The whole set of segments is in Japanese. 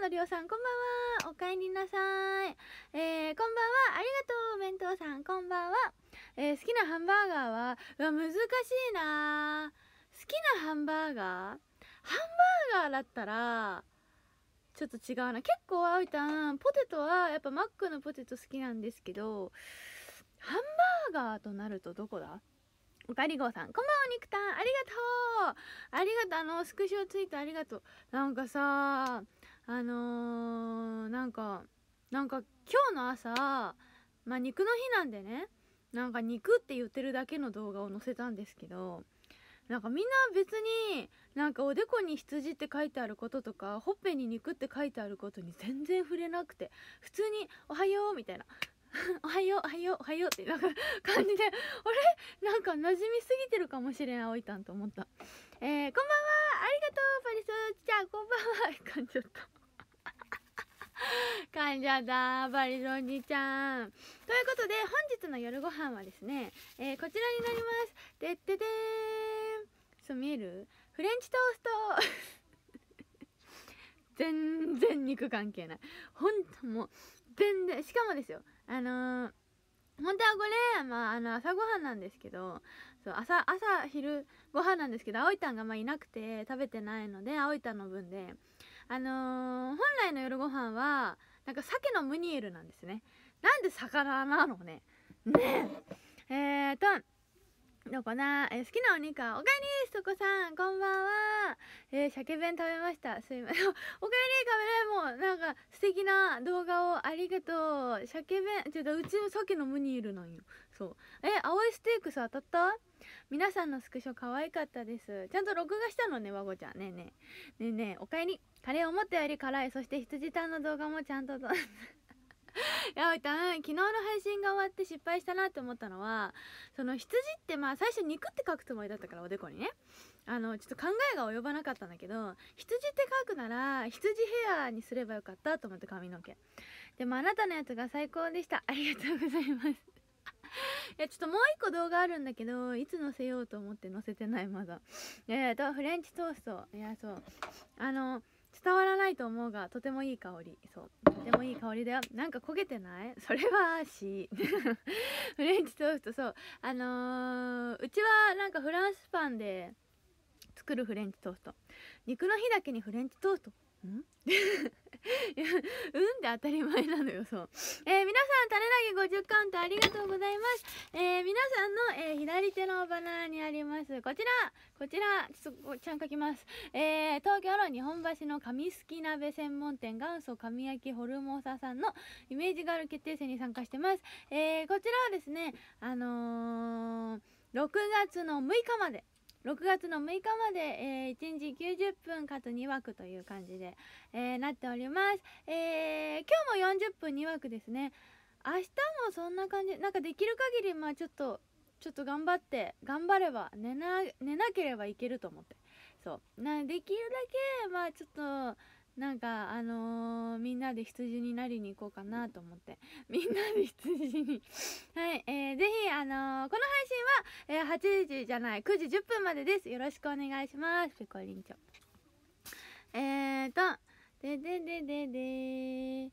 のりおさんこんばんはおかえりなさいえー、こんばんはありがとうお弁当さんこんばんはえー、好きなハンバーガーはうわ難しいな好きなハンバーガーハンバーガーだったらちょっと違うな結構あいたんポテトはやっぱマックのポテト好きなんですけどハンバーガーとなるとどこだおかりごうさん、こんばんは、お肉たん、ありがとうありがとう、あの、スクショついてありがとう。なんかさ、あのー、なんかなんか今日の朝まあ肉の日なんでねなんか肉って言ってるだけの動画を載せたんですけどなんかみんな別になんかおでこに羊って書いてあることとかほっぺに肉って書いてあることに全然触れなくて普通に「おはよう」みたいな おはよう、おはよう、おはようってなんか感じで、あれなんか馴染みすぎてるかもしれん、あおいたんと思った。えー、こんばんはありがとう、パリスちゃん、こんばんは噛んじゃった噛んじゃバリゾンじちゃんということで本日の夜ご飯はですね、えー、こちらになりますでってでーんそう見えるフレンチトースト 全然肉関係ないほんともう全然しかもですよあのー本当はこれ、まあ、あの朝ごはんなんですけどそう朝朝昼ご飯なんですけど葵たんがまいなくて食べてないので葵たんの分であのー、本来の夜ご飯はなんか鮭のムニエルなんですねなんで魚なのねねえっーとうかな、えー、好きなお肉はおかえりとこさんこんばんはえー、鮭弁食べましたすいません おかえりカメラもなんか素敵な動画をありがとう鮭弁ちょっとうちの鮭のムニエルなんよそうえ青いステークス当たった皆さんのスクショ可愛かったですちゃんと録画したのねわゴちゃんねえねえねえねえおかえりカレー思ったより辛いそして羊たんの動画もちゃんとい やちたん昨日の配信が終わって失敗したなと思ったのはその羊ってまあ最初肉って書くつもりだったからおでこにねあのちょっと考えが及ばなかったんだけど羊って書くなら羊ヘアにすればよかったと思って髪の毛でもあなたのやつが最高でしたありがとうございます いやちょっともう一個動画あるんだけどいつ載せようと思って載せてないまだえっ、とフレンチトーストいやそうあの伝わらないと思うがとてもいい香りそうとてもいい香りだよなんか焦げてないそれはし フレンチトーストそうあのー、うちはなんかフランスパンで作るフレンチトースト肉の日だけにフレンチトーストん いやうんって当たり前なのよそう、えー、皆さん種投げ50カウントありがとうございます、えー、皆さんの、えー、左手のバナーにありますこちらこちらちょっとちゃん書きます、えー、東京の日本橋の紙すき鍋専門店元祖紙焼きホルモサさんのイメージガール決定戦に参加してます、えー、こちらはですねあのー、6月の6日まで6月の6日まで、えー、1日90分かつ2枠という感じで、えー、なっております、えー、今日も40分2枠ですね明日もそんな感じなんかできる限りまあちょっとちょっと頑張って頑張れば寝な寝なければいけると思ってそうなできるだけまあちょっとなんかあのー、みんなで羊になりに行こうかなと思って みんなで羊に はいえー、ぜひあのー、この配信は、えー、8時じゃない9時10分までですよろしくお願いしますペコリンチョえーとでででででえ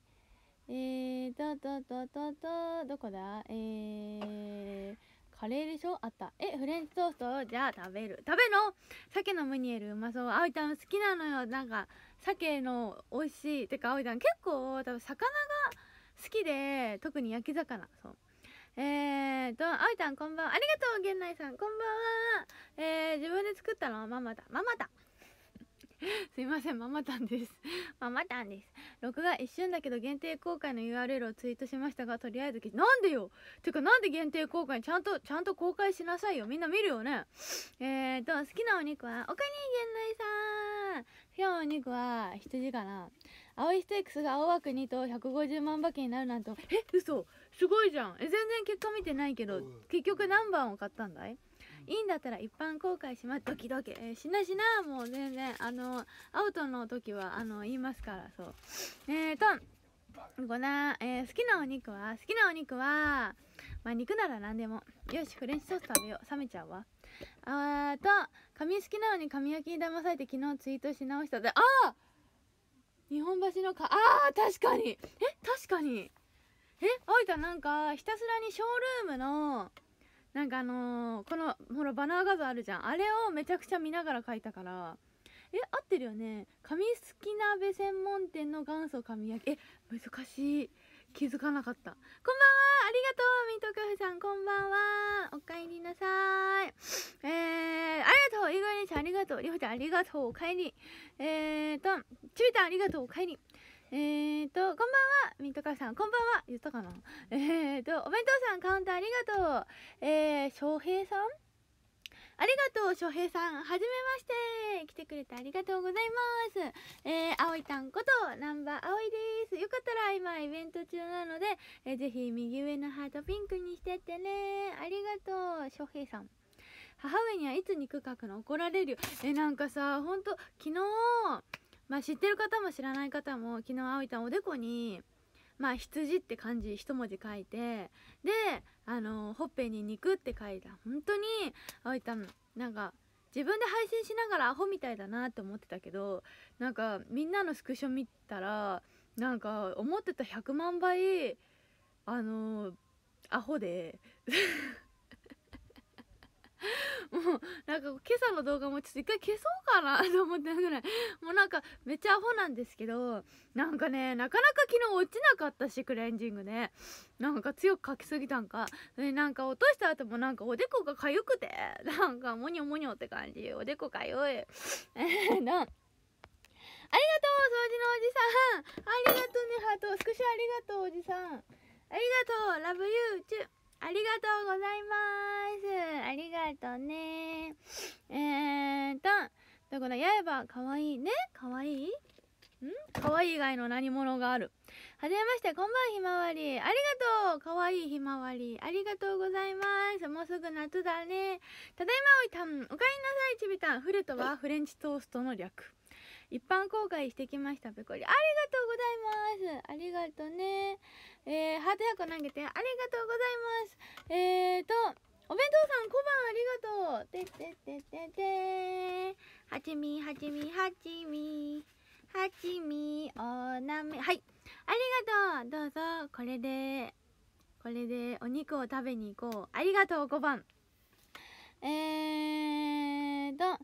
ーとととととどこだえーカレーでしょあったえフレンチトーストじゃあ食べる食べの鮭のムニエルうまそうあおいちゃん好きなのよなんか鮭の美味しいてかあおいちゃん結構多分魚が好きで特に焼き魚そうえーと、あおいちゃんこんばんは。ありがとう、源内さん。こんばんは。えー、自分で作ったのはママだ。ママだ。すいませんママタンです ママタンです録画一瞬だけど限定公開の URL をツイートしましたがとりあえずなんでよてかなんで限定公開ちゃんとちゃんと公開しなさいよみんな見るよねえーと好きなお肉はおかにげんないさん好きなお肉は羊かな青いステークスが青枠2と150万馬券になるなんとえ嘘すごいじゃんえ全然結果見てないけど結局何番を買ったんだいいいんだったら一般公開しますドキドキ、えー、しなしなもう全然あのアウトの時はあの言いますからそうえーとごな、えー、好きなお肉は好きなお肉はまあ肉なら何でもよしフレンチトースト食べよう冷めちゃうわあーと髪好きなのに髪焼きに騙されて昨日ツイートし直したでああ日本橋のかああ確かにえ確かにえあいたなんかひたすらにショールームのなんかあのー、このほらバナー画像あるじゃんあれをめちゃくちゃ見ながら書いたからえ合ってるよね紙すき鍋専門店の元祖紙焼きえ難しい気づかなかったこんばんはありがとうミントカフェさんこんばんはおかえりなさいえー、ありがとうイグニちゃんありがとうりほちゃんありがとうおかえりえーとちびたんありがとうおかえりえーと、こんばんは、ミントカフさん、こんばんは、言ったかなえーと、お弁当さん、カウンターありがとう。えー、翔平さんありがとう、翔平さん。はじめまして。来てくれてありがとうございます。えー、あおいたんこと、ナンバーあおいです。よかったら今、イベント中なので、えー、ぜひ右上のハートピンクにしてってね。ありがとう、翔平さん。母上にはいつ肉書くの怒られるよ。えー、なんかさ、ほんと、昨日、まあ、知ってる方も知らない方も昨日葵たんおでこに、まあ、羊って漢字一文字書いてであのほっぺに肉って書いた本当に葵たんなんか自分で配信しながらアホみたいだなって思ってたけどなんかみんなのスクショ見たらなんか思ってた100万倍あのアホでもうなんか今朝の動画もちょっと一回消そうかなと思ってぐらいもうなんかめっちゃアホなんですけどなんかねなかなか昨日落ちなかったしクレンジングねなんか強く書きすぎたんかでなんか落とした後もなんかおでこがかゆくてなんかモニョモニョって感じおでこかゆい なありがとう、掃除のおじさん。ありがとうね、ハート。スクショありがとう、おじさん。ありがとう、ラブユー、チュー。ありがとうございますありがとうねえーととやえば、かわいいねかわいいんかわいい以外の何物があるはじめましてこんばんひまわりありがとうかわいいひまわりありがとうございますもうすぐ夏だねただいまおいたんおかえりなさいちびたんフルとはフレンチトーストの略一般公開してきましたぺこりありがとうございますありがとうねえー、ハート100個投げてありがとうございますえーとお弁当さん小判ありがとうてってってってはちみはちみはちみはちみおなめはいありがとうどうぞこれでこれでお肉を食べに行こうありがとう小番えーと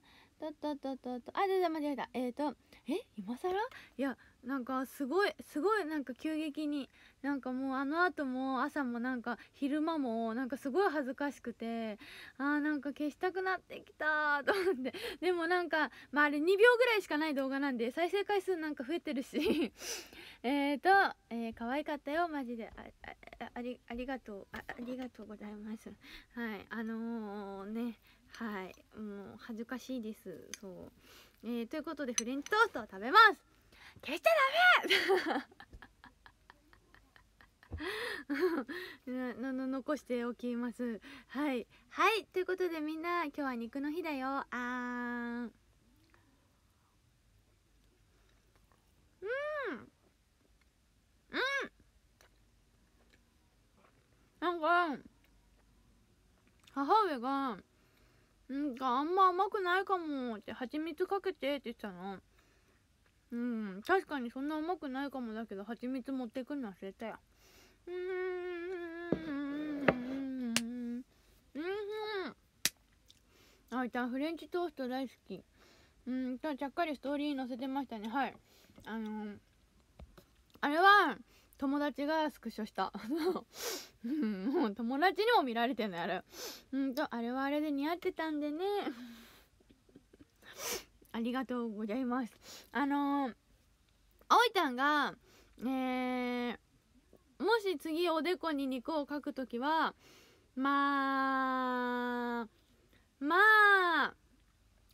とだだだだあ、出た、間違えた。えっ、ー、と、え今更いや、なんかすごい、すごいなんか急激に、なんかもうあの後も朝もなんか昼間もなんかすごい恥ずかしくて、あーなんか消したくなってきたと思って。でもなんか、まああれ2秒ぐらいしかない動画なんで再生回数なんか増えてるし えっと、えー、可愛かったよ、マジで。ああありありがとうあ、ありがとうございます。はい、あのー、ね。はいもう恥ずかしいですそう、えー、ということでフレンチトーストを食べます消しちゃダメ なの残しておきますはいはいということでみんな今日は肉の日だよあーんうんうんなんか母上がなんかあんま甘くないかもって蜂蜜かけてって言ってたのうん確かにそんな甘くないかもだけど蜂蜜持ってくるの忘れたようんうんあーちゃんフレンチトースト大好きうんとちゃっかりストーリー載せてましたねはいあのー、あれは友達がスクショしたもう友達にも見られてんのやる。うんとあれはあれで似合ってたんでねありがとうございますあのー、葵ちゃんがえー、もし次おでこに肉を描くときはまあまあ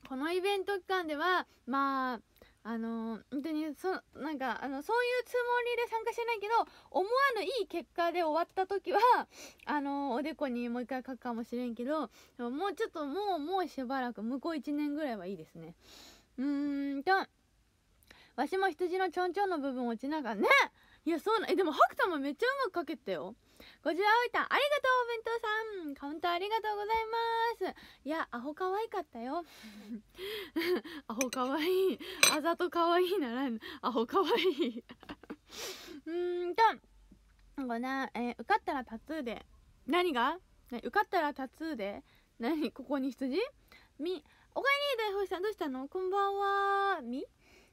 このイベント期間ではまああのー、本当にそなんかあのそういうつもりで参加してないけど思わぬいい結果で終わった時は あのー、おでこにもう一回書くかもしれんけどもうちょっともうもうしばらく向こう1年ぐらいはいいですねうーんとわしも羊のちょんちょんの部分落ちながらねいやそうなえでも白玉めっちゃうまく書けたよゴジらおいたありがとうお弁当さんカウンターありがとうございますいやアホ可愛かったよアホ可愛いあざと可愛いならアホ可愛いうーんとこかな、えー、受かったらタトゥーで何が受かったらタトゥーで何ここに羊みおかえり大星さんどうしたのこんばんはみ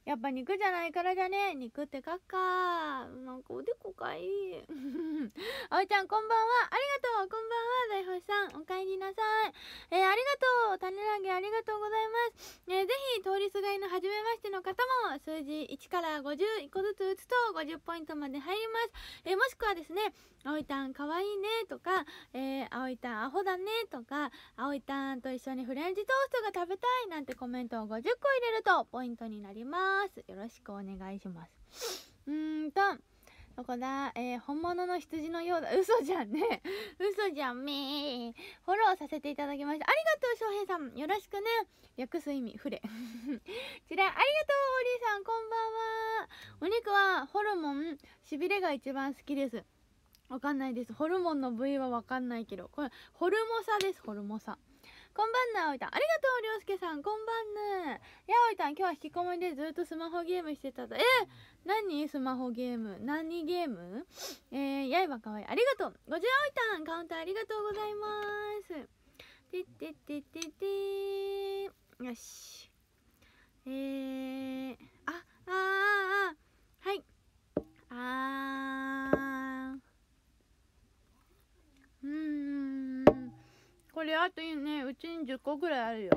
やっぱ肉じゃないからじゃね肉って書くかなんかおでこかいおい ちゃんこんばんはありがとうこんばんは大星さんおかえりなさいえー、ありがとう種投げありがとうございます、えー、ぜひ通りすがりの初めましての方も数字1から51個ずつ打つと50ポイントまで入ります、えー、もしくはですねあいたんかわいいねとか、えー、あいたんアホだねとかあいたんと一緒にフレンチトーストが食べたいなんてコメントを50個入れるとポイントになりますますよろしくお願いしますうんとそこだ、えー、本物の羊のようだ。嘘じゃんね。嘘じゃんめフォローさせていただきました。ありがとう、翔平さん。よろしくね。略す意味、触れ。ちら、ありがとう、オリーさん。こんばんは。お肉は、ホルモン、しびれが一番好きです。わかんないです。ホルモンの部位はわかんないけど。これ、ホルモサです、ホルモサ。こんばんなおいたんありがとうりょうすけさんこんばんぬやおいたん今日は引きこもりでずっとスマホゲームしてただえ何スマホゲーム何ゲームえー、やいばかわいいありがとうごじあおいたんカウンターありがとうございますてってってっててよしえー、ああああはいあーうんこれあとねうちに10個ぐらいあるよ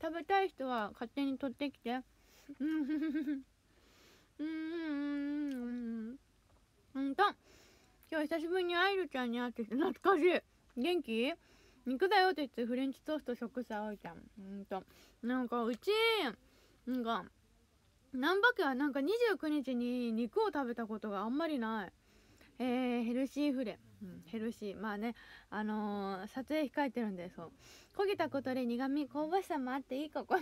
食べたい人は勝手に取ってきてうんうんうんうん今日久しぶりにアイルちゃんに会って懐かしい元気肉だよって言ってフレンチトースト食さおいちゃんうんとなんかうちなんか難波家はなんか29日に肉を食べたことがあんまりないえー、ヘルシーフレ、うん、ヘルシーまあねあのー、撮影控えてるんでそう焦げたことで苦味香ばしさもあっていいここ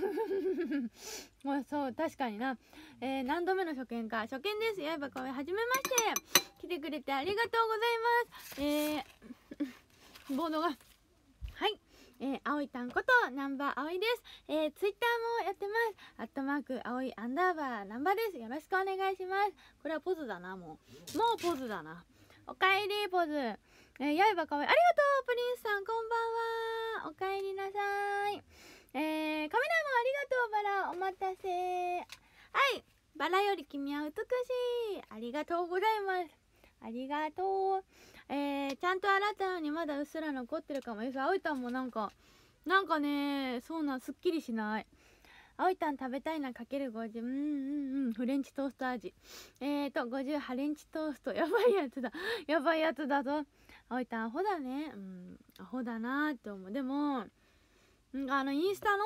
もう そう確かにな、えー、何度目の初見か初見ですやいばかわいはじめまして来てくれてありがとうございますえー、ボードがえー、葵たんことナン南波葵です。えー、ツイッターもやってます。アットマーク葵アンダーバーナンバーです。よろしくお願いします。これはポズだな、もう。もうポズだな。おかえり、ポズ。えー、いばかわいい。ありがとう、プリンスさん、こんばんは。おかえりなさい。えー、カメラもありがとう、バラ。お待たせ。はい。バラより君は美しい。ありがとうございます。ありがとう。えー、ちゃんと洗ったのにまだうっすら残ってるかもよすあおいたんもなんかなんかねそうなんすっきりしないあおいたん食べたいなかける50うんうんうんフレンチトースト味えーと50ハレンチトーストやばいやつだ やばいやつだぞあおいたんアホだねうんアホだなって思うでもあのインスタの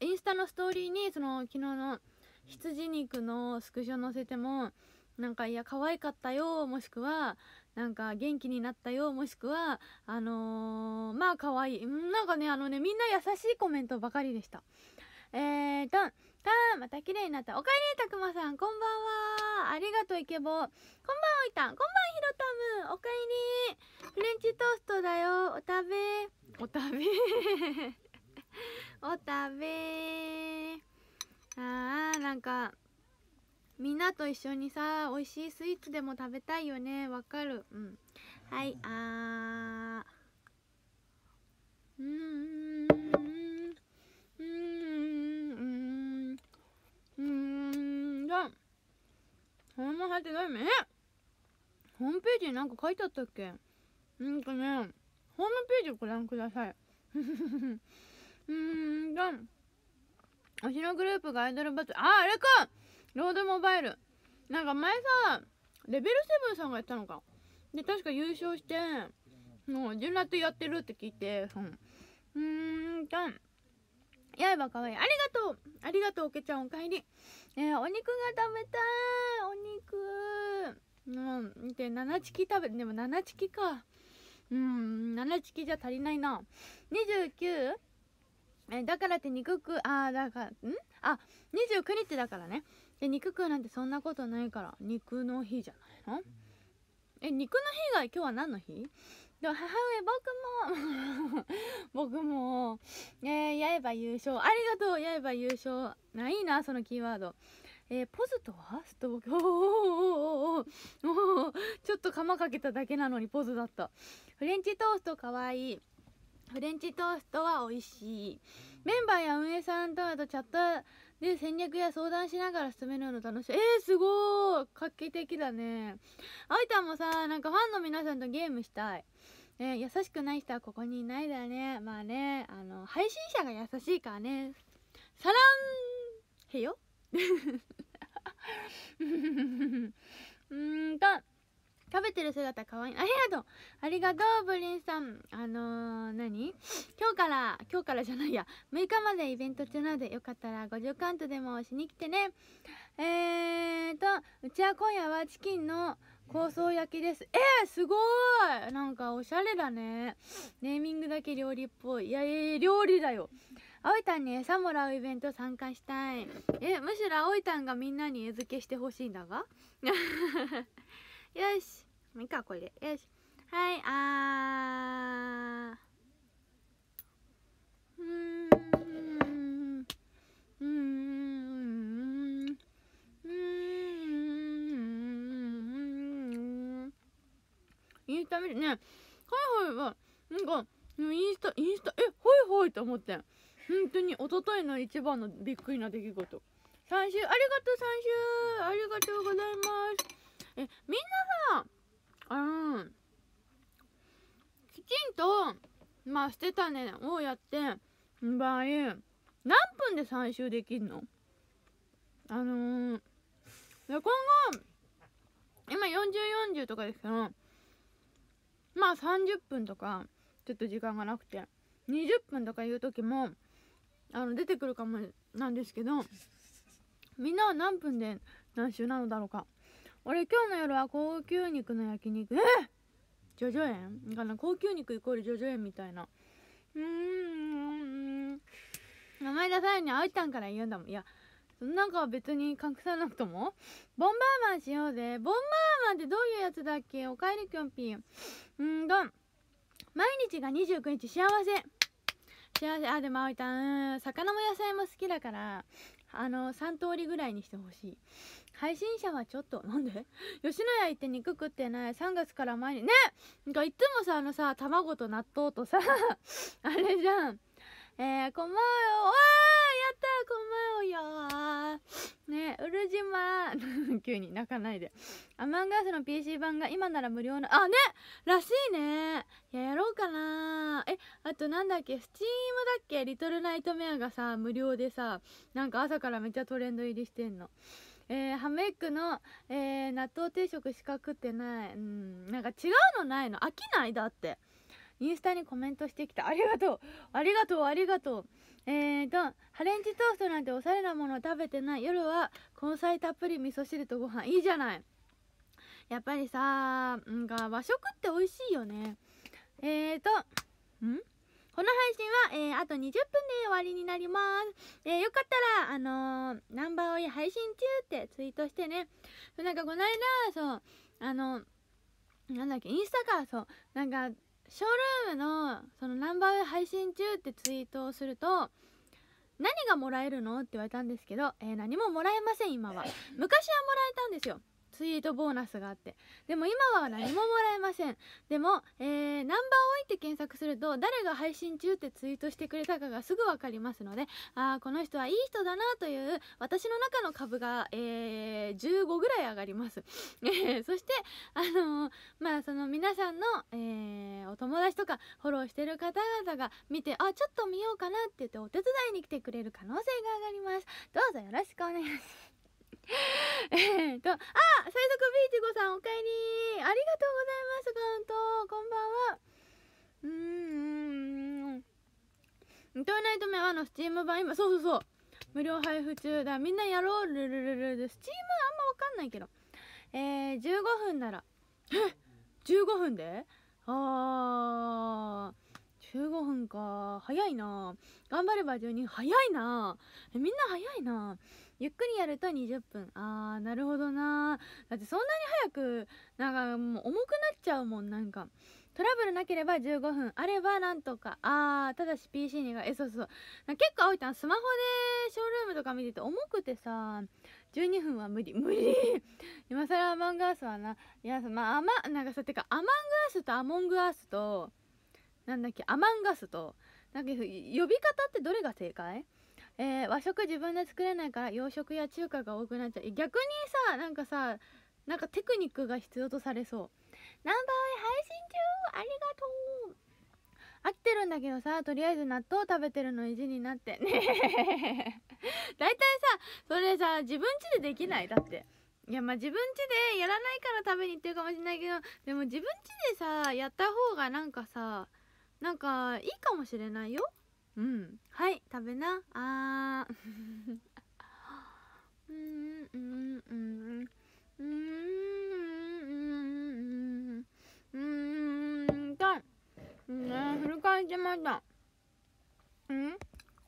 インスタのストーリーにその昨日の羊肉のスクショ載せてもなんかいや可愛かったよもしくはなんか元気になったよもしくはあのー、まあ可愛いなんかねあのねみんな優しいコメントばかりでしたえーとたーまた綺麗になったおかえりたくまさんこんばんはありがとうイケボこんばんおいたんこんばんひろたむおかえりフレンチトーストだよお食べお食べ お食べあーなんかみんなと一緒にさ美味しいスイーツでも食べたいよねわかるうんはいあーうんうんうんじゃホルモン入ねホームページになんか書いてあったっけなんかねホームページご覧ください うんじゃ推しのグループがアイドルバトルあああれかロードモバイルなんか前さレベル7さんがやったのかで確か優勝してもう純ラやってるって聞いてうんとばかわいいありがとうありがとうおけちゃんおかえり、えー、お肉が食べたいお肉うん見て7チキ食べでも7チキかうん7チキじゃ足りないな 29? えだからって肉くあだからんあ29日だからねえ肉食うなんてそんなことないから肉の日じゃないのえ肉の日が今日は何の日でも母上僕も 僕もえー、刃優勝ありがとう刃優勝ないなそのキーワードえー、ポズとはストボケおーおーおーおおちょっと釜かけただけなのにポズだったフレンチトーストかわいいフレンチトーストは美味しいメンバーや運営さんとあとチャットで戦略や相談しながら進めるの楽しいえー、すごい画期的だねあいたんもさなんかファンの皆さんとゲームしたいね、優しくない人はここにいないだねまあねあの配信者が優しいからねさらんへようんか食べてる姿かわいいありがとうありがとうブリンさんあのー、何今日から今日からじゃないや6日までイベント中なのでよかったらご助カントでもしに来てねえーとうちは今夜はチキンの香草焼きですえー、すごいなんかおしゃれだねネーミングだけ料理っぽいいやいや料理だよ葵たんに餌もらうイベント参加したいえむしろ葵たんがみんなに餌付けしてほしいんだが よしもういいかこれでよしはいあーうんうんうんインスタ見てねはいはいはなんかインスタインスタえほいほいと思って本当におとといの一番のびっくりな出来事3週ありがとう3週ありがとうございますえみんなさあのきちんとまあ捨てたねをやって場合何分で3周できるのあのー、今後今4040 40とかですけどまあ30分とかちょっと時間がなくて20分とかいう時もあの出てくるかもなんですけどみんなは何分で何周なのだろうか俺今日の夜は高級肉の焼肉えジョジョ園かな高級肉イコールジョジョ園みたいなうーん名前出さないにあいたんから言うんだもんいやそんなんか別に隠さなくともボンバーマンしようぜボンバーマンってどういうやつだっけおかえりきょんぴんうんどん毎日が29日幸せ幸せあでもあおいたん魚も野菜も好きだからあの3通りぐらいにしてほしい配信者はちょっとなんで 吉野家行って肉食ってない3月から前にねなんかいつもさあのさ卵と納豆とさ あれじゃんえー、こんばんよわーやったこんばんよねうるじま 急に泣かないでアマンガースの PC 版が今なら無料のあねらしいねいややろうかなえあとなんだっけスチームだっけリトルナイトメアがさ無料でさなんか朝からめっちゃトレンド入りしてんのえー、ハメックの、えー、納豆定食しか食ってないうんなんか違うのないの飽きないだってインスタにコメントしてきたありがとうありがとうありがとうえーとハレンチトーストなんておしゃれなもの食べてない夜は根菜たっぷり味噌汁とご飯いいじゃないやっぱりさんが和食って美味しいよねえーとんこの配信は、えー、あと20分で終わりになります。えー、よかったら、あのー、ナンバーオイ配信中ってツイートしてね。なんかこの間、そう、あのなんだっけ、インスタか、そう、なんか、ショールームの、そのナンバーオイ配信中ってツイートをすると、何がもらえるのって言われたんですけど、えー、何ももらえません、今は。昔はもらえたんですよ。ツイートボーナスがあってでも今は何ももらえませんでも、えー、ナンバー多いって検索すると誰が配信中ってツイートしてくれたかがすぐ分かりますのでああこの人はいい人だなという私の中の株が、えー、15ぐらい上がります そしてあのー、まあその皆さんの、えー、お友達とかフォローしてる方々が見てあちょっと見ようかなって言ってお手伝いに来てくれる可能性が上がりますどうぞよろしくお願いします えっと、あ最速ビーチゴさんおかえりありがとうございます、カウントこんばんはうーん、うん。トイナイトメアのスチーム版、今、そうそうそう。無料配布中だ。みんなやろう、ルルルルル。スチームあんまわかんないけど。えー、15分なら。え ?15 分であー、15分か。早いな。頑張れば12分。早いな。みんな早いな。ゆっくりやると20分あーなるほどなだってそんなに早くなんかもう重くなっちゃうもんなんかトラブルなければ15分あればなんとかあーただし PC にがえそうそう結構青いたんスマホでショールームとか見てて重くてさ12分は無理無理今更アマングアースはないやまあアなんかさてかアマングアースとアモングアースとなんだっけアマンガスとなんか呼び方ってどれが正解えー、和食自分で作れないから洋食や中華が多くなっちゃう逆にさなんかさなんかテクニックが必要とされそうナンバー配信中ありがとう飽きてるんだけどさとりあえず納豆食べてるの意地になってね 大体さそれさ自分家でできないだっていやまあ自分家でやらないから食べに行ってるかもしれないけどでも自分家でさやった方がなんかさなんかいいかもしれないようんはい食べなあんうんうんうんうんうんうんフんうんうんうんうんフルカンありが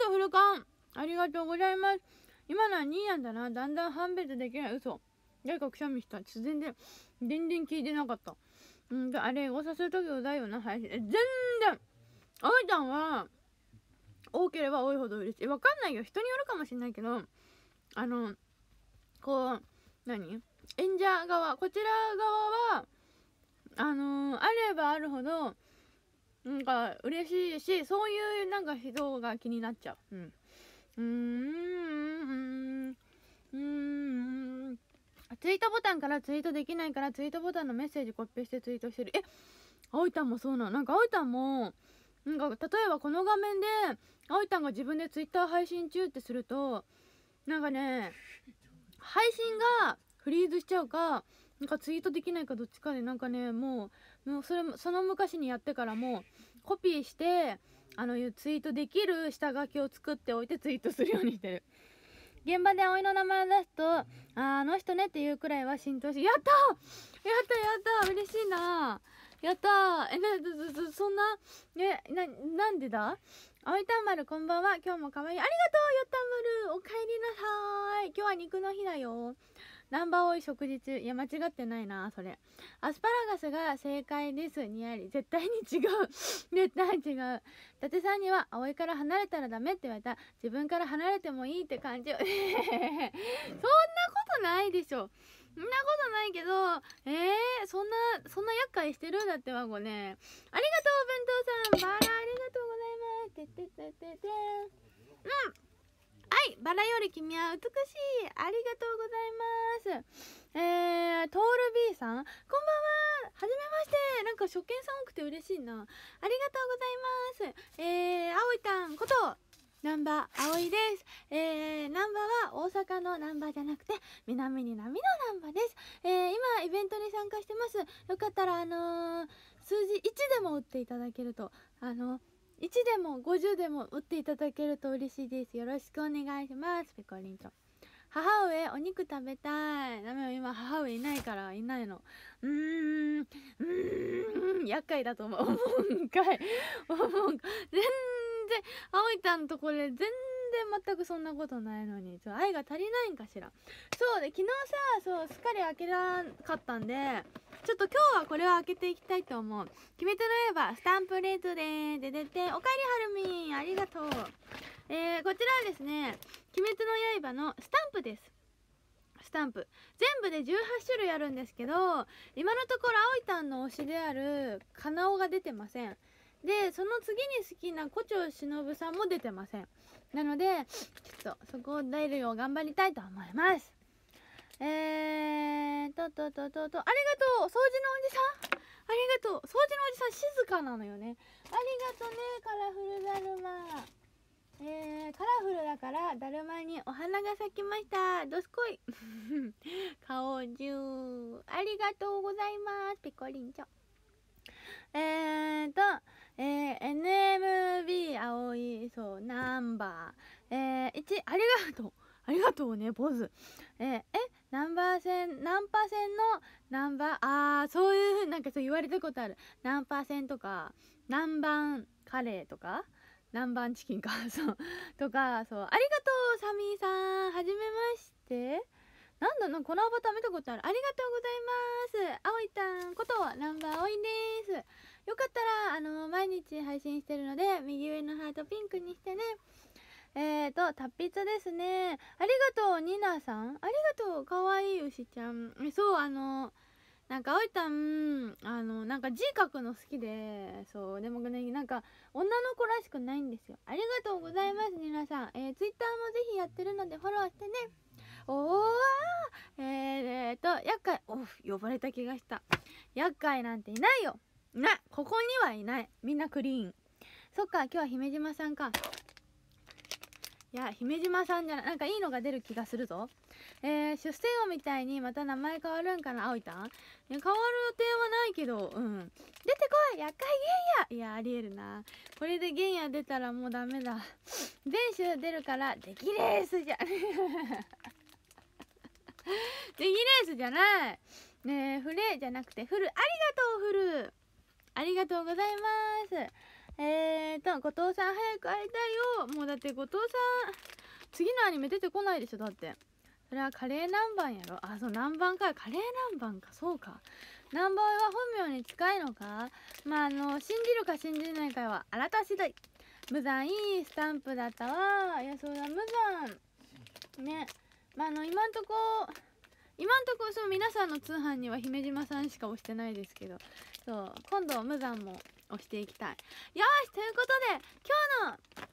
とうフルカンありがとうございます今のは兄やんだなだんだん判別できない嘘誰かくしゃみした全然全然聞いてなかったうんとあれエゴする時うざいよな配信全然あいちゃんは多ければ多いほど嬉しいわかんないよ人によるかもしんないけどあのこう何演者側こちら側はあのー、あればあるほどなんか嬉しいしそういうなんか人が気になっちゃううんうんうんツイートボタンからツイートできないからツイートボタンのメッセージコピーしてツイートしてるえっ葵いたんもそうなのなんか葵おいたんもなんか例えばこの画面であいたんが自分でツイッター配信中ってするとなんかね配信がフリーズしちゃうかなんかツイートできないかどっちかでなんかねもうもうそれその昔にやってからもうコピーしてあのツイートできる下書きを作っておいてツイートするようにしてる現場で葵の名前を出すとああの人ねっていうくらいは浸透しやったやったやった嬉しいなやったーえなそんなねななんでだいたんまるこんばんは今日もかわいいありがとうよたんまるおかえりなさい今日は肉の日だよナンバー多い食事中いや間違ってないなそれアスパラガスが正解ですにやり絶対に違う 絶対違う伊達さんには葵から離れたらダメって言われた自分から離れてもいいって感じ そんなことないでしょそんなことないけど、えー、そんな、そんな厄介してるんだってわ、ごね。ありがとう、弁当さん。バラ、ありがとうございます。ててててて。うん。はい、バラより君は美しい。ありがとうございます。えー、トール B さん、こんばんは。はじめまして。なんか初見さん多くて嬉しいな。ありがとうございます。えー、あおいたんこと、ナンバー葵です。えー、ナンバーは大阪のナンバーじゃなくて、南に波のナンバーです。えー、今、イベントに参加してます。よかったら、あのー、数字1でも打っていただけると、あの1でも50でも打っていただけると嬉しいです。よろしくお願いします。ペコリンちゃん。母上、お肉食べたい。ダメよ、今、母上いないから、いないの。うーん、うーん、厄介だと思う。思うんかい。思うんか。全然葵ゃんとこれ全然全くそんなことないのに愛が足りないんかしらそうで昨日さそうすっかり開けなかったんでちょっと今日はこれを開けていきたいと思う「決めの刃スタンプレートで」で出て「おかえりはるみんありがとう」えー、こちらはですね「鬼滅の刃」のスタンプですスタンプ全部で18種類あるんですけど今のところ葵たんの推しであるカナオが出てませんでその次に好きな胡蝶忍さんも出てませんなのでちょっとそこを出るよう頑張りたいと思いますえーとととととありがとう掃除のおじさんありがとう掃除のおじさん静かなのよねありがとねカラフルだるまえー、カラフルだからだるまにお花が咲きましたどすこい 顔じゅありがとうございますピコリンチョえーとえー、NMB 青いそうナンバー、えー、1ありがとう ありがとうねポーズえー、えナンバー戦ナンパ戦のナンバーあーそういうふうなんかそう言われたことあるナンパ戦とかバ蛮カレーとかバ蛮チキンか そうとかそうありがとうサミーさんはじめましてなんだなコラボ食べたことあるありがとうございますあおいたんことはナンバーおいですよかったら、あの毎日配信してるので、右上のハートピンクにしてね。えーと、達筆ですね。ありがとう、ニナさん。ありがとう、かわいい牛ちゃん。そう、あのなんか、おいたん、あの、なんか字書くの好きで、そう、でもね、なんか、女の子らしくないんですよ。ありがとうございます、ニナさん。えー、ツイッターもぜひやってるので、フォローしてね。おーえー、えー、と、厄介、お呼ばれた気がした。厄介なんていないよなここにはいないみんなクリーンそっか今日は姫島さんかいや姫島さんじゃないなんかいいのが出る気がするぞえー、出世魚みたいにまた名前変わるんかな青いたん変わる予定はないけどうん出てこい厄介玄野いやありえるなこれで玄野出たらもうダメだ全種出るからできレースじゃでき レースじゃないねえフレじゃなくてフルありがとうフルありがとうございますえーと後藤さん早く会いたいよもうだって後藤さん次のアニメ出てこないでしょだってそれはカレー南蛮やろあそう南蛮かカレー南蛮かそうか南蛮は本名に近いのかまああの信じるか信じないかはあなた次第無残いいスタンプだったわいやそうだ無残ねまああの今んとこ今んとこそう皆さんの通販には姫島さんしか押してないですけどそう今度無残も押していきたいよしということで今日の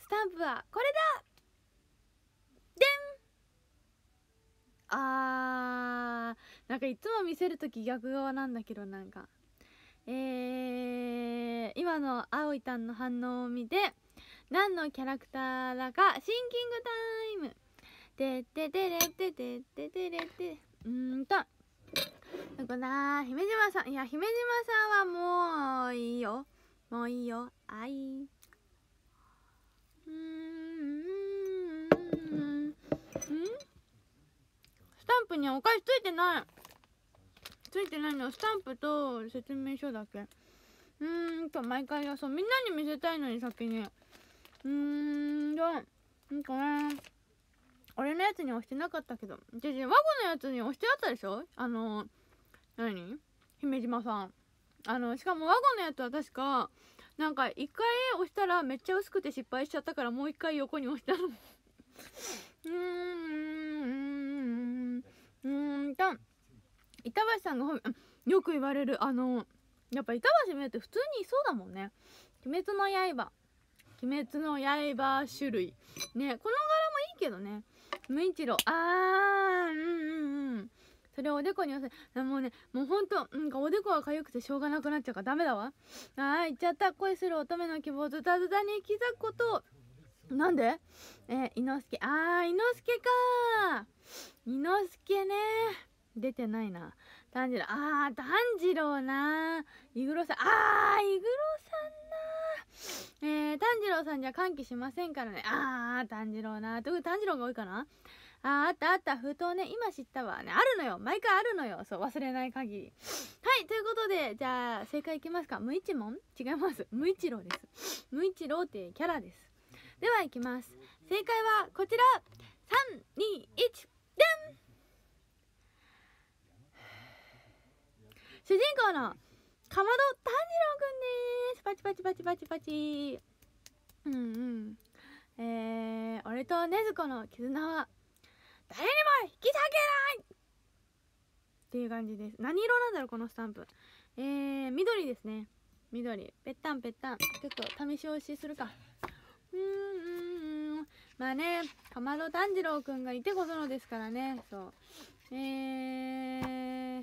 スタンプはこれだでんあーなんかいつも見せる時逆側なんだけどなんかえー、今の葵たんの反応を見て何のキャラクターだかシンキングタイムでででれででででてでうんとだから姫島さんいや姫島さんはもういいよもういいよあいうんんスタンプにはお返しついてないついてないのスタンプと説明書だけうんと毎回そうみんなに見せたいのに先にうんじゃあなんかね俺のやつに押してなかったけどじゃじワゴのやつに押してあったでしょあのー何姫島さんあのしかもワゴンのやつは確かなんか1回押したらめっちゃ薄くて失敗しちゃったからもう1回横に押したのうんうんうんん板橋さんがよく言われるあのやっぱ板橋めって普通にいそうだもんね「鬼滅の刃」「鬼滅の刃」種類ねこの柄もいいけどね無一郎あーうんうんうんそれをおでこに寄せもうねもうほんと、なん、おでこが痒くてしょうがなくなっちゃうからダメだわああ行っちゃった恋する乙女の希望ズタズタに刻くことなんでえー、伊之助あー伊之助か伊之助ね出てないな炭治郎あー炭治郎なイグロさんあーイ黒さんなえー、炭治郎さんじゃ歓喜しませんからねあー炭治郎な特に炭治郎が多いかなああったあった封筒ね今知ったわねあるのよ毎回あるのよそう忘れない限り はいということでじゃあ正解いきますか無一文違います無一郎です無一郎っていうキャラですではいきます正解はこちら321でん主人公のかまど炭治郎くんですパチパチパチパチパチうんうんえー、俺と禰豆子の絆は誰にも引き裂けないっていう感じです何色なんだろうこのスタンプえー、緑ですね緑ぺったんぺったんちょっと試し押しするかうんうんまあねかまど炭治郎くんがいてこそのですからねそうえー、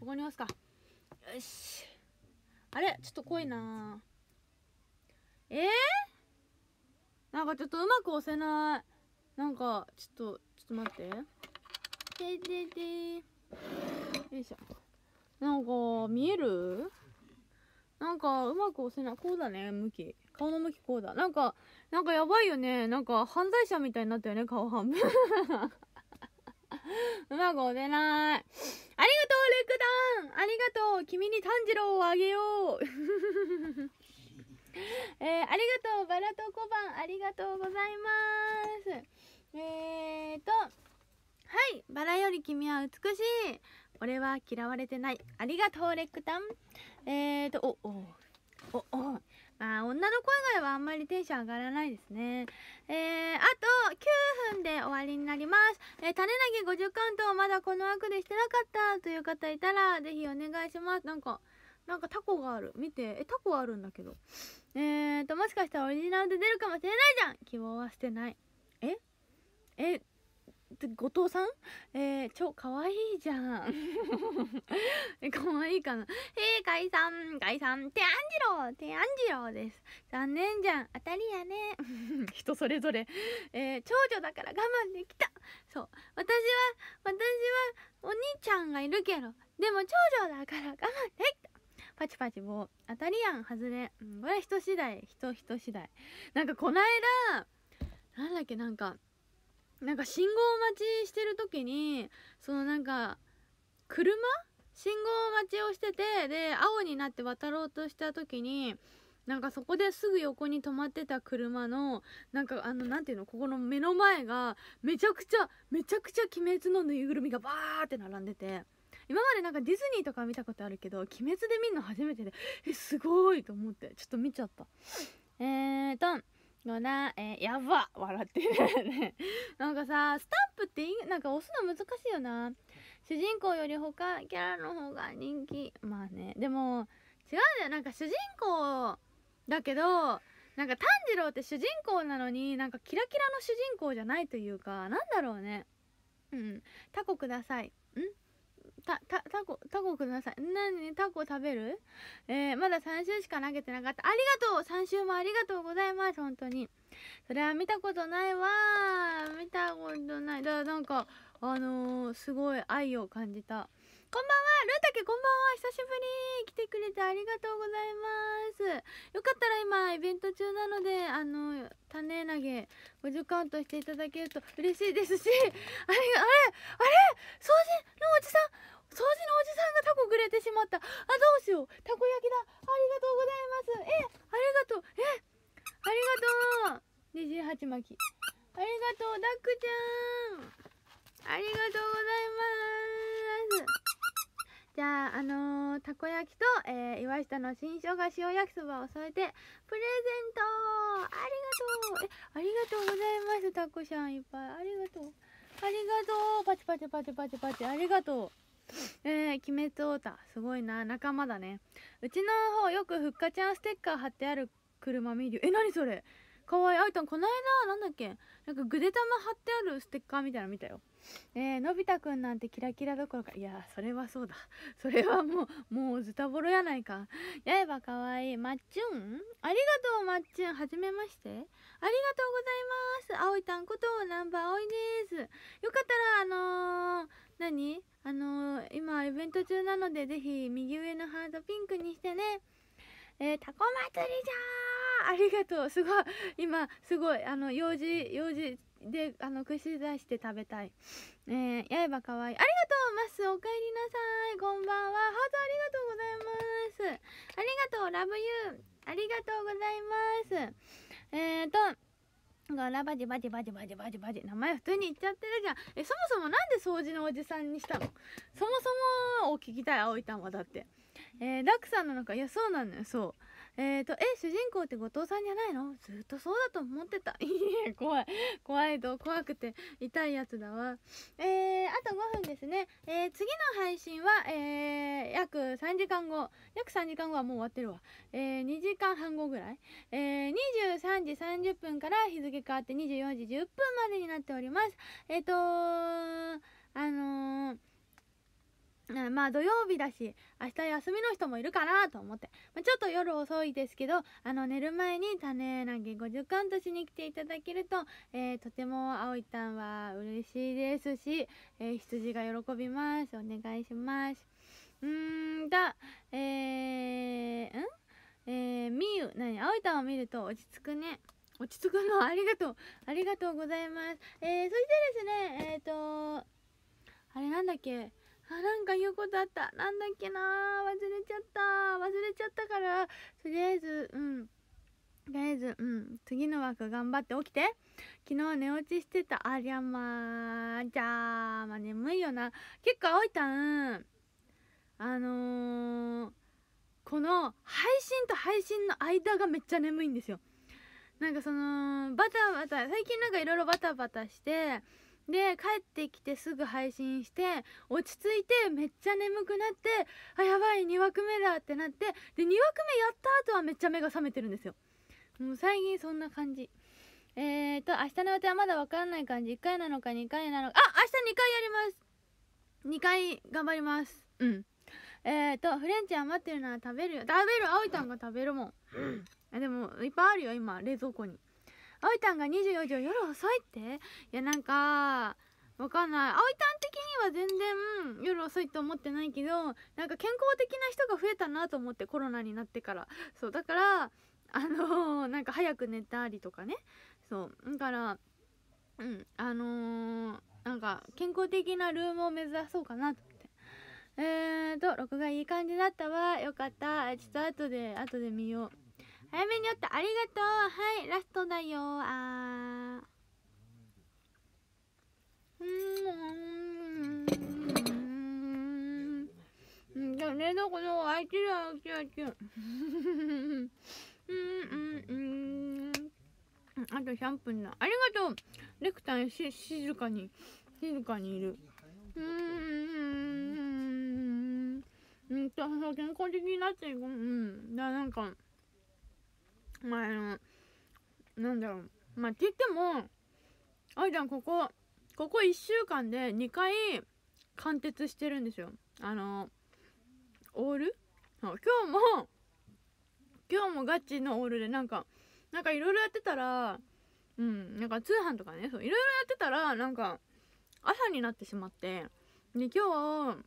ここに押すかよしあれちょっと濃いなえー、なんかちょっとうまく押せないなんかちょっとちょっと待っててててよいしょなんか見えるなんかうまく押せないこうだね向き顔の向きこうだなんかなんかやばいよねなんか犯罪者みたいになったよね顔半分 うまく押せないありがとうルックダンありがとう君に炭治郎をあげよう えー、ありがとうバラと小判ありがとうございますえーとはいバラより君は美しい俺は嫌われてないありがとうレックタンえーとおおおおまあ女の子以外はあんまりテンション上がらないですねえー、あと9分で終わりになります、えー、種投げ50カウントまだこの枠でしてなかったという方いたらぜひお願いしますなんかなんかタコがある見てえタコあるんだけどえーともしかしたらオリジナルで出るかもしれないじゃん希望はしてないええ後藤さんえー、超かわいいじゃん。かわいいかな。えー、解散、解散、てあんじろう、てあんじろうです。残念じゃん、当たりやね。人それぞれ。えー、長女だから我慢できた。そう。私は、私は、お兄ちゃんがいるけど、でも長女だから我慢できた。パチパチ棒。当たりやん、外れ。うん、これ人次第、人人次第。なんかこないだ、なんだっけ、なんか、なんか信号待ちしてる時にそのなんか車信号待ちをしててで青になって渡ろうとした時になんかそこですぐ横に止まってた車のなんかあのなんていうのここの目の前がめちゃくちゃめちゃくちゃ鬼滅のぬいぐるみがバーって並んでて今までなんかディズニーとか見たことあるけど鬼滅で見るの初めてでえすごいと思ってちょっと見ちゃったえーとのな、えー、やば笑ってるね。なんかさ、スタンプってなんか押すの難しいよな。主人公より他キャラの方が人気。まあね。でも、違うんだよ。なんか主人公だけど、なんか炭治郎って主人公なのになんかキラキラの主人公じゃないというか、なんだろうね。うん。タコください。んた、た、タコ、タコください。なに、タコ食べるえー、まだ3週しか投げてなかった。ありがとう !3 週もありがとうございます、本当に。それは見たことないわ見たことない。だからなんか、あのー、すごい愛を感じた。こんばんはルータケこんばんは久しぶり来てくれてありがとうございますよかったら今イベント中なので、あの、種投げご時カウントしていただけると嬉しいですし、あれ、あれ、あれ掃除のおじさん掃除のおじさんがタコくれてしまったあどうしようたこ焼きだありがとうございますえありがとうえありがとう28巻ありがとうダックちゃんありがとうございますじゃああのー、たこ焼きと、えー、岩下の新生姜塩焼きそばを添えてプレゼントありがとうえありがとうございますたこちゃんいっぱいありがとうありがとうパチパチパチパチパチありがとう えー、鬼滅オータすごいな仲間だねうちの方よくふっかちゃんステッカー貼ってある車見るよえにそれかわいいあいたんこの間なんだっけなんかぐで玉貼ってあるステッカーみたいなの見たよえー、のび太くんなんてキラキラどころかいやそれはそうだ それはもうもうズタボロやないかやえばかわいいまっちゅんありがとうまっちゅんはじめましてありがとうございますあおいたんことナンバーあおいですよかったらあのー何あのー、今イベント中なのでぜひ右上のハートピンクにしてねえー、タコ祭りじゃーありがとうすごい今すごいあの用事用事であの串出して食べたいえー、やえばかわいいありがとうますおかえりなさいこんばんはハートありがとうございますありがとうラブユーありがとうございますえっ、ー、とガラバディバディバディバディバディバジ名前普通に言っちゃってるじゃんえそもそもなんで掃除のおじさんにしたのそもそもを聞きたい青い玉だってえー、ダクさんなのかいやそうなのよそうえっ、ー、と、え、主人公って後藤さんじゃないのずっとそうだと思ってた。いえ、怖い。怖いと、怖くて、痛いやつだわ。えー、あと5分ですね。えー、次の配信は、えー、約3時間後。約3時間後はもう終わってるわ。えー、2時間半後ぐらい。えー、23時30分から日付変わって24時10分までになっております。えっ、ー、とあのーまあ土曜日だし明日休みの人もいるかなと思って、まあ、ちょっと夜遅いですけどあの寝る前に種投げ50カウントしに来ていただけると、えー、とても青いたんは嬉しいですし、えー、羊が喜びますお願いしますうんだえー、んえー、みゆ何青いたんを見ると落ち着くね落ち着くのありがとうありがとうございますえー、そしてですねえっ、ー、とあれなんだっけあなんか言うことあったなんだっけな忘れちゃった忘れちゃったからとりあえずうんとりあえずうん次の枠頑張って起きて昨日寝落ちしてたありゃまーじゃあまあ眠いよな結構青いたんあのー、この配信と配信の間がめっちゃ眠いんですよなんかそのバタバタ最近なんかいろいろバタバタしてで帰ってきてすぐ配信して落ち着いてめっちゃ眠くなってあやばい2枠目だってなってで2枠目やった後はめっちゃ目が覚めてるんですよもう最近そんな感じえーと明日の予定はまだ分からない感じ1回なのか2回なのかあ明日2回やります2回頑張りますうんえーとフレンチ余ってるなら食べるよ食べるあおいたんが食べるもん、うん、でもいっぱいあるよ今冷蔵庫にあおいたんが24時夜遅いっていやなんかわかんないあおいたん的には全然夜遅いと思ってないけどなんか健康的な人が増えたなと思ってコロナになってからそうだからあのー、なんか早く寝たりとかねそうだからうんあのー、なんか健康的なルームを目指そうかなとえーと、録画いい感じだったわ。よかった。ちょっと後で、後で見よう。早めにおったありがとうはいラストだよあうんうんじゃ冷蔵庫の方開いてる開いてる開いてるうんうんうんあと3分だありがとうレクタンし静かに静かにいるうんうんうんうんうんうんうんうんうんうんんうんかまああのなんだろうまあって言ってもあいちゃんここここ1週間で2回貫徹してるんですよあのオール今日も今日もガチのオールでなんかなんかいろいろやってたらうんなんか通販とかねいろいろやってたらなんか朝になってしまってで今日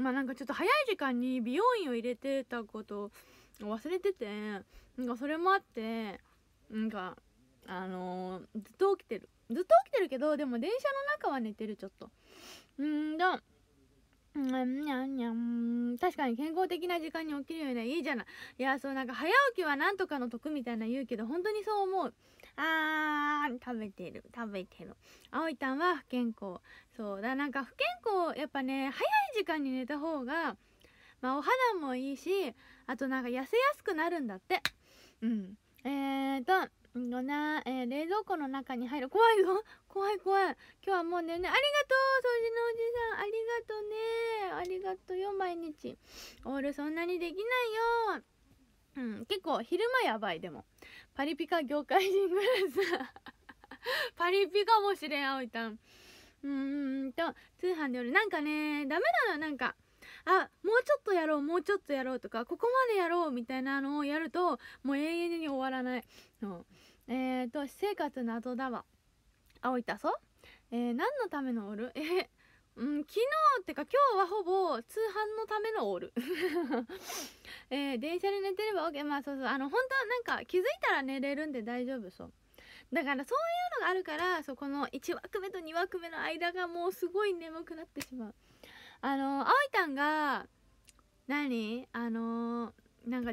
まあなんかちょっと早い時間に美容院を入れてたことを忘れててなんかそれもあってなんかあのー、ずっと起きてるずっと起きてるけどでも電車の中は寝てるちょっとうんだにゃんにゃん確かに健康的な時間に起きるようにいいじゃないいやそうなんか早起きはなんとかの得みたいな言うけど本当にそう思うあー食べてる食べてるいたんは不健康そうだなんか不健康やっぱね早い時間に寝た方がまあお肌もいいしあとなんか痩せやすくなるんだってうんえーとごな、えー、冷蔵庫の中に入る怖いよ 怖い怖い今日はもうねありがとう掃除のおじさんありがとうねありがとうよ毎日オールそんなにできないようん、結構昼間やばいでもパリピカ業界人グルーパリピかもしれんあおいたんうーんと通販で夜なんかねダメなのなんかあもうちょっとやろうもうちょっとやろうとかここまでやろうみたいなのをやるともう永遠に終わらない、うん、えーと私生活謎だわ青いたそえー、何のためのオールえうん、昨日ってか今日はほぼ通販のためのオール、えー、電車で寝てれば OK まあそうそうあの本当はなんか気づいたら寝れるんで大丈夫そうだからそういうのがあるからそこの1枠目と2枠目の間がもうすごい眠くなってしまうあのあおいたんが何あのなんか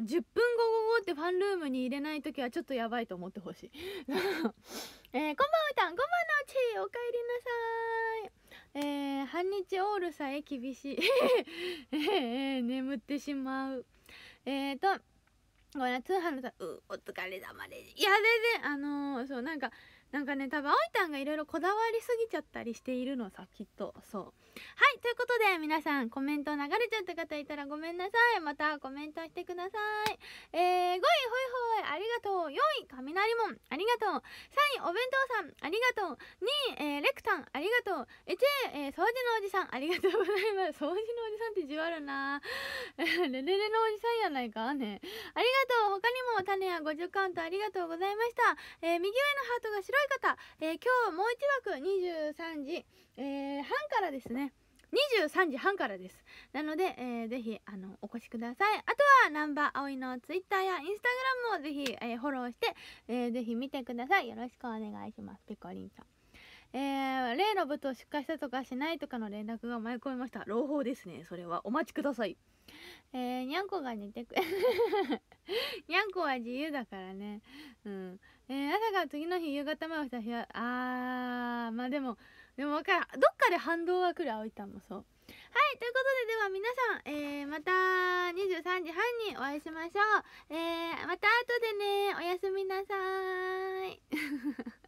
10分後後後ってファンルームに入れない時はちょっとやばいと思ってほしい えー、こんばんはたんこんばんのうちおかえりなさいえー、半日オールさえ厳しい ええー、眠ってしまうえーとごめんな通販のさうお疲れ様ですいや全然あのー、そうなんかなんかね多分あたんがいろいろこだわりすぎちゃったりしているのさきっとそうはいということで皆さんコメント流れちゃった方いたらごめんなさいまたコメントしてくださいえー雷門ありがとう3位お弁当さんありがとう2位、えー、レクタンありがとう1位、えー、掃除のおじさんありがとうございます掃除のおじさんって意地悪な レレレのおじさんやないかねありがとう他にも種や50カウントありがとうございました、えー、右上のハートが白い方、え今日もう1枠23時、え半からですね23時半からですなので、えー、ぜひあのお越しくださいあとはナンバー葵の Twitter や Instagram もぜひ、えー、フォローして、えー、ぜひ見てくださいよろしくお願いしますこコリンさんえー、例の部と出荷したとかしないとかの連絡が舞い込みました朗報ですねそれはお待ちくださいえー、にゃんこが寝てく にゃんこは自由だからねうん、えー、朝が次の日夕方前をした日はあーまあでもでも分からんどっかで反動は来る葵たんもそうはいということででは皆さん、えー、また23時半にお会いしましょう、えー、また後でねおやすみなさい